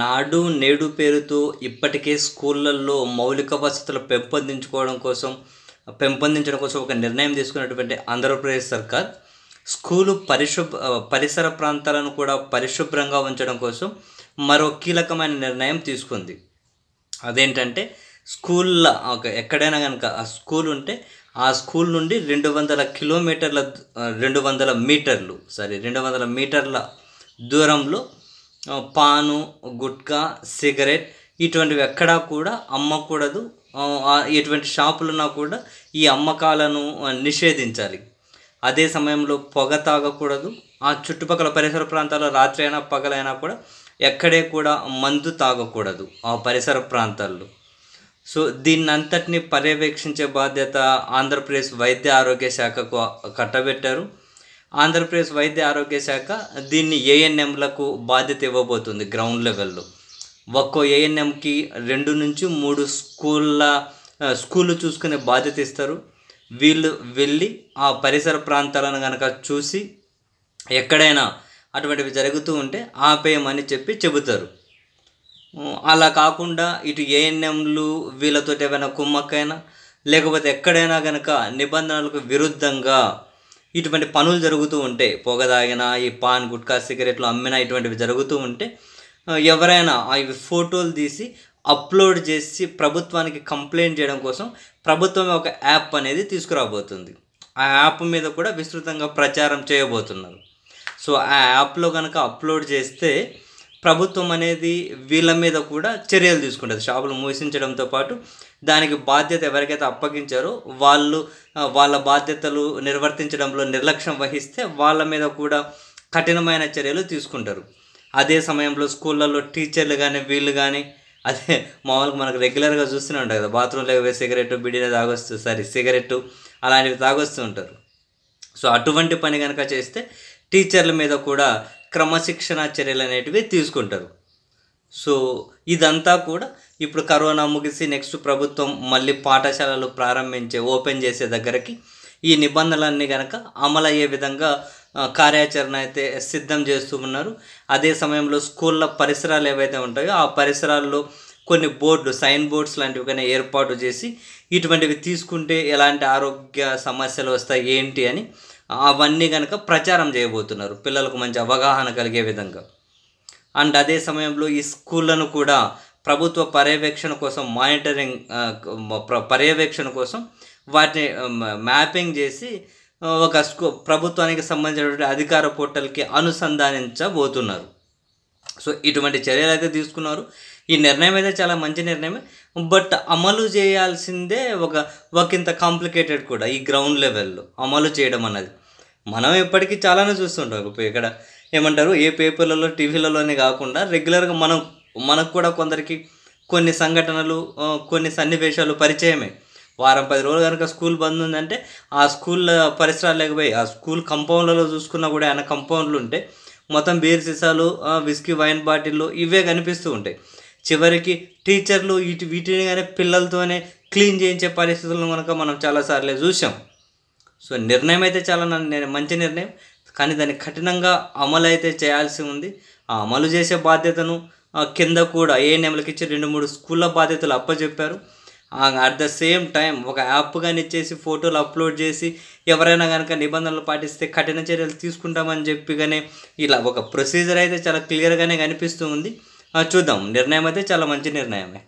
నాడు నేడు పేరుతో ఇప్పటికే స్కూళ్ళల్లో మౌలిక వసతులు పెంపొందించుకోవడం కోసం పెంపొందించడం కోసం ఒక నిర్ణయం తీసుకున్నటువంటి ఆంధ్రప్రదేశ్ సర్కార్ స్కూలు పరిశుభ్ర పరిసర ప్రాంతాలను కూడా పరిశుభ్రంగా ఉంచడం కోసం మరో కీలకమైన నిర్ణయం తీసుకుంది అదేంటంటే స్కూళ్ళ ఎక్కడైనా కనుక ఆ స్కూల్ ఉంటే ఆ స్కూల్ నుండి రెండు వందల కిలోమీటర్ల రెండు వందల మీటర్లు సారీ రెండు వందల మీటర్ల దూరంలో పాను గుట్కా సిగరెట్ ఇటువంటివి ఎక్కడా కూడా అమ్మకూడదు ఎటువంటి షాపులున్నా కూడా ఈ అమ్మకాలను నిషేధించాలి అదే సమయంలో పొగ తాగకూడదు ఆ చుట్టుపక్కల పరిసర ప్రాంతాల్లో రాత్రి అయినా పగలైనా కూడా ఎక్కడే కూడా మందు తాగకూడదు ఆ పరిసర ప్రాంతాల్లో సో దీన్నంతటిని పర్యవేక్షించే బాధ్యత ఆంధ్రప్రదేశ్ వైద్య ఆరోగ్య శాఖకు కట్టబెట్టారు ఆంధ్రప్రదేశ్ వైద్య ఆరోగ్య శాఖ దీన్ని ఏఎన్ఎంలకు బాధ్యత ఇవ్వబోతుంది గ్రౌండ్ లెవెల్లో ఒక్కో ఏఎన్ఎంకి రెండు నుంచి మూడు స్కూళ్ళ స్కూళ్ళు చూసుకునే బాధ్యత ఇస్తారు వీళ్ళు వెళ్ళి ఆ పరిసర ప్రాంతాలను కనుక చూసి ఎక్కడైనా అటువంటివి జరుగుతూ ఉంటే ఆపేయమని చెప్పి చెబుతారు అలా కాకుండా ఇటు ఏఎన్ఎంలు వీళ్ళతో ఏమైనా కుమ్మక్కైనా లేకపోతే ఎక్కడైనా కనుక నిబంధనలకు విరుద్ధంగా ఇటువంటి పనులు జరుగుతూ ఉంటే పొగదాగిన ఈ పాన్ గుట్కా సిగరెట్లు అమ్మినా ఇటువంటివి జరుగుతూ ఉంటే ఎవరైనా అవి ఫోటోలు తీసి అప్లోడ్ చేసి ప్రభుత్వానికి కంప్లైంట్ చేయడం కోసం ప్రభుత్వం ఒక యాప్ అనేది తీసుకురాబోతుంది ఆ యాప్ మీద కూడా విస్తృతంగా ప్రచారం చేయబోతున్నారు సో ఆ యాప్లో కనుక అప్లోడ్ చేస్తే ప్రభుత్వం అనేది వీళ్ళ మీద కూడా చర్యలు తీసుకుంటుంది షాపులు మూసించడంతో పాటు దానికి బాధ్యత ఎవరికైతే అప్పగించారో వాళ్ళు వాళ్ళ బాధ్యతలు నిర్వర్తించడంలో నిర్లక్ష్యం వహిస్తే వాళ్ళ మీద కూడా కఠినమైన చర్యలు తీసుకుంటారు అదే సమయంలో స్కూళ్ళల్లో టీచర్లు కానీ వీళ్ళు కానీ అదే మామూలుగా మనకు రెగ్యులర్గా చూస్తూనే ఉంటాయి కదా బాత్రూంలో పోయి సిగరెట్ బిడిన తాగొస్తుంది సారీ సిగరెట్ అలాంటివి తాగొస్తూ ఉంటారు సో అటువంటి పని కనుక చేస్తే టీచర్ల మీద కూడా క్రమశిక్షణ చర్యలు అనేటివి తీసుకుంటారు సో ఇదంతా కూడా ఇప్పుడు కరోనా ముగిసి నెక్స్ట్ ప్రభుత్వం మళ్ళీ పాఠశాలలు ప్రారంభించే ఓపెన్ చేసే దగ్గరకి ఈ నిబంధనలన్నీ కనుక అమలయ్యే విధంగా కార్యాచరణ అయితే సిద్ధం చేస్తూ ఉన్నారు అదే సమయంలో స్కూళ్ళ పరిసరాలు ఏవైతే ఉంటాయో ఆ పరిసరాల్లో కొన్ని బోర్డు సైన్ బోర్డ్స్ లాంటివి కానీ ఏర్పాటు చేసి ఇటువంటివి తీసుకుంటే ఎలాంటి ఆరోగ్య సమస్యలు వస్తాయి ఏంటి అని అవన్నీ కనుక ప్రచారం చేయబోతున్నారు పిల్లలకు మంచి అవగాహన కలిగే విధంగా అండ్ అదే సమయంలో ఈ స్కూళ్ళను కూడా ప్రభుత్వ పర్యవేక్షణ కోసం మానిటరింగ్ పర్యవేక్షణ కోసం వాటిని మ్యాపింగ్ చేసి ఒక స్కూ ప్రభుత్వానికి సంబంధించినటువంటి అధికార పోర్టల్కి అనుసంధానించబోతున్నారు సో ఇటువంటి చర్యలు అయితే తీసుకున్నారు ఈ నిర్ణయం అయితే చాలా మంచి నిర్ణయమే బట్ అమలు చేయాల్సిందే ఒక ఒక ఇంత కాంప్లికేటెడ్ కూడా ఈ గ్రౌండ్ లెవెల్లో అమలు చేయడం అన్నది మనం ఇప్పటికీ చాలానే చూస్తుంటాం ఇప్పుడు ఇక్కడ ఏమంటారు ఏ పేపర్లలో టీవీలలోనే కాకుండా రెగ్యులర్గా మనం మనకు కూడా కొందరికి కొన్ని సంఘటనలు కొన్ని సన్నివేశాలు పరిచయమే వారం పది రోజులు కనుక స్కూల్ బంద్ ఉందంటే ఆ స్కూల్ పరిసరాలు లేకపోయి ఆ స్కూల్ కంపౌండ్లలో చూసుకున్నా కూడా ఆయన కంపౌండ్లు ఉంటే మొత్తం బీర్ సీసాలు విస్కీ వైన్ బాటిల్లు ఇవే కనిపిస్తూ ఉంటాయి చివరికి టీచర్లు ఇటు వీటిని కానీ పిల్లలతోనే క్లీన్ చేయించే పరిస్థితులను కనుక మనం చాలాసార్లు చూసాం సో నిర్ణయం అయితే చాలా నేను మంచి నిర్ణయం కానీ దాన్ని కఠినంగా అమలు అయితే చేయాల్సి ఉంది ఆ అమలు చేసే బాధ్యతను కింద కూడా ఏ నెమలకి ఇచ్చి రెండు మూడు స్కూళ్ళ బాధ్యతలు అప్పచెప్పారు అట్ ద సేమ్ టైం ఒక యాప్ కానీ ఇచ్చేసి ఫోటోలు అప్లోడ్ చేసి ఎవరైనా కనుక నిబంధనలు పాటిస్తే కఠిన చర్యలు తీసుకుంటామని చెప్పి కానీ ఇలా ఒక ప్రొసీజర్ అయితే చాలా క్లియర్గానే కనిపిస్తూ ఉంది చూద్దాం నిర్ణయం అయితే చాలా మంచి నిర్ణయమే